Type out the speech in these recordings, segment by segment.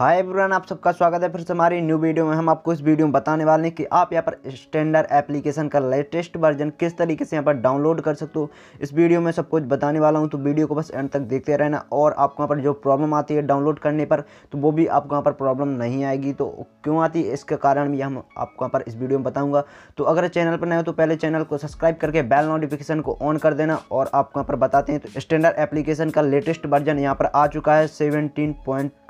hi everyone आप सबका स्वागत है फिर से हमारी न्यू वीडियो में हम आपको इस वीडियो में बताने वाले हैं कि आप यहाँ पर स्टैंडर्ड एप्लीकेशन का लेटेस्ट वर्जन किस तरीके से यहाँ पर डाउनलोड कर सकते हो इस वीडियो में सब कुछ बताने वाला हूँ तो वीडियो को बस एंड तक देखते रहना और आपको यहाँ पर जो प्रॉब्लम आती है डाउनलोड करने पर तो वो भी आपको यहाँ पर प्रॉब्लम नहीं आएगी तो क्यों आती है इसके कारण भी हम आपको यहाँ पर इस वीडियो में बताऊँगा तो अगर चैनल पर नए हो तो पहले चैनल को सब्सक्राइब करके बैल नोटिफिकेशन को ऑन कर देना और आपको यहाँ पर बताते हैं तो स्टैंडर्ड एप्लीकेशन का लेटेस्ट वर्जन यहाँ पर आ चुका है सेवनटीन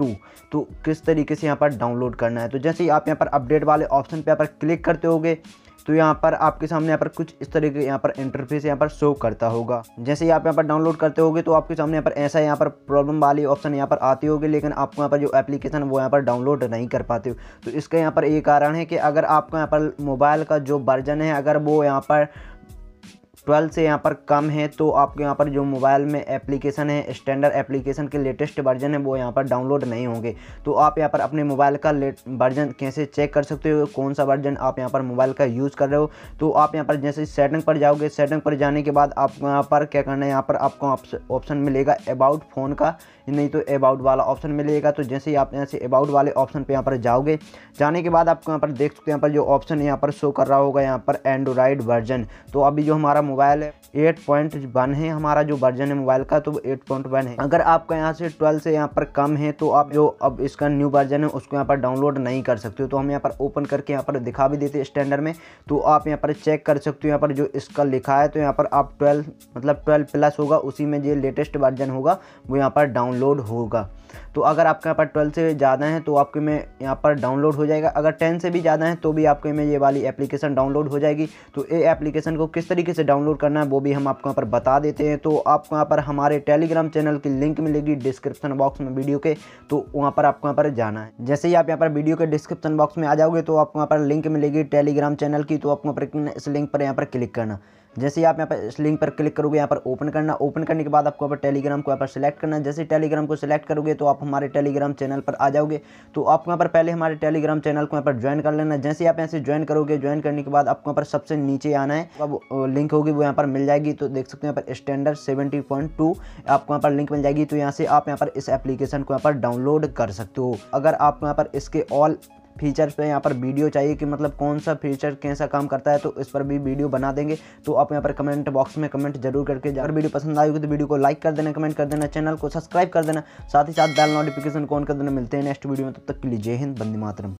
तो किस तरीके से यहाँ पर डाउनलोड करना है तो जैसे ही आप यहाँ पर अपडेट वाले ऑप्शन पर यहाँ पर क्लिक करते होगे तो यहाँ पर आपके सामने यहाँ पर कुछ इस तरीके के यहाँ पर इंटरफेस यहाँ पर शो करता होगा जैसे ही आप यहाँ पर डाउनलोड करते होगे तो आपके सामने यहाँ पर ऐसा यहाँ पर प्रॉब्लम वाली ऑप्शन यहाँ पर आती होगी लेकिन आपको यहाँ पर जो एप्लीकेशन वो यहाँ पर डाउनलोड नहीं कर पाते हो तो इसका यहाँ पर ये कारण है कि अगर आपका यहाँ पर मोबाइल का जो वर्जन है अगर वो यहाँ पर 12 से यहाँ पर कम है तो आपके यहाँ पर जो मोबाइल में एप्लीकेशन है स्टैंडर्ड एप्लीकेशन के लेटेस्ट वर्जन है वो यहाँ पर डाउनलोड नहीं होंगे तो आप यहाँ पर अपने मोबाइल का वर्जन कैसे चेक कर सकते हो कौन सा वर्जन आप यहाँ पर मोबाइल का यूज़ कर रहे हो तो आप यहाँ पर जैसे सेटिंग पर जाओगे सेटिंग पर जाने के बाद आप यहाँ पर क्या करना है यहाँ पर आपको ऑप्शन मिलेगा अबाउट फ़ोन का नहीं तो अबाउट वाला ऑप्शन मिलेगा तो जैसे ही आप यहाँ से अबाउट वाले ऑप्शन पर यहाँ पर जाओगे जाने के बाद आप यहाँ पर देख सकते हैं यहाँ पर जो ऑप्शन यहाँ पर शो कर रहा होगा यहाँ पर एंड्रॉयड वर्जन तो अभी जो हमारा मोबाइल है एट पॉइंट वन है हमारा जो वर्जन है मोबाइल का तो एट पॉइंट वन है अगर आपका यहाँ से ट्वेल्व से यहाँ पर कम है तो आप जो अब इसका न्यू वर्जन है उसको यहाँ पर डाउनलोड नहीं कर सकते हो तो हम यहाँ पर ओपन करके यहाँ पर दिखा भी देते स्टैंडर्ड में तो आप यहाँ पर चेक कर सकते हो यहाँ पर जो इसका लिखा है तो यहाँ पर आप ट्वेल्व मतलब ट्वेल्व प्लस होगा उसी में जो लेटेस्ट वर्जन होगा वो यहाँ पर डाउनलोड होगा तो अगर आपके यहाँ पर ट्वेल्व से ज़्यादा है तो आपके में यहाँ पर डाउनलोड हो जाएगा अगर टेन से भी ज़्यादा है तो भी आपके में ये वाली एप्लीकेशन डाउनलोड हो जाएगी तो ये एप्लीकेशन को किस तरीके से डाउन डाउनलोड करना है वो भी हम आपको यहाँ पर बता देते हैं तो आपको यहाँ पर हमारे टेलीग्राम चैनल की लिंक मिलेगी डिस्क्रिप्शन बॉक्स में वीडियो के तो वहाँ पर आपको यहाँ पर जाना है जैसे ही आप यहाँ पर वीडियो के डिस्क्रिप्शन बॉक्स में आ जाओगे तो आपको यहाँ पर लिंक मिलेगी टेलीग्राम चैनल की तो आपको यहाँ पर इस लिंक पर यहाँ पर क्लिक करना जैसे ही आप यहाँ पर इस लिंक पर क्लिक करोगे यहाँ पर ओपन करना ओपन करने के बाद आपको यहाँ पर टेलीग्राम को यहाँ पर सेलेक्ट करना जैसे टेलीग्राम को सिलेक्ट करोगे तो आप हमारे टेलीग्राम चैनल पर आ जाओगे तो आप यहाँ पर पहले हमारे टेलीग्राम चैनल को यहाँ पर ज्वाइन कर लेना जैसे आप यहाँ से ज्वाइन करोगे ज्वाइन करने के बाद आपको यहाँ पर सबसे नीचे आना है अब लिंक होगी वो यहाँ पर मिल जाएगी तो देख सकते हैं यहाँ पर स्टैंडर्ड सेवेंटी आपको यहाँ पर लिंक मिल जाएगी तो यहाँ से आप यहाँ पर इस एप्लीकेशन को यहाँ पर डाउनलोड कर सकते हो अगर आप यहाँ पर इसके ऑल फीचर्स पे यहाँ पर वीडियो चाहिए कि मतलब कौन सा फीचर कैसा काम करता है तो इस पर भी वीडियो बना देंगे तो आप यहाँ पर कमेंट बॉक्स में कमेंट जरूर करके अगर वीडियो पसंद आई तो वीडियो को लाइक कर देना कमेंट कर देना चैनल को सब्सक्राइब कर देना साथ ही साथ बेल नोटिफिकेशन कौन कर देना मिलते हैं नेक्स्ट वीडियो में तब तक के लिए जय हिंद बंदी मातरम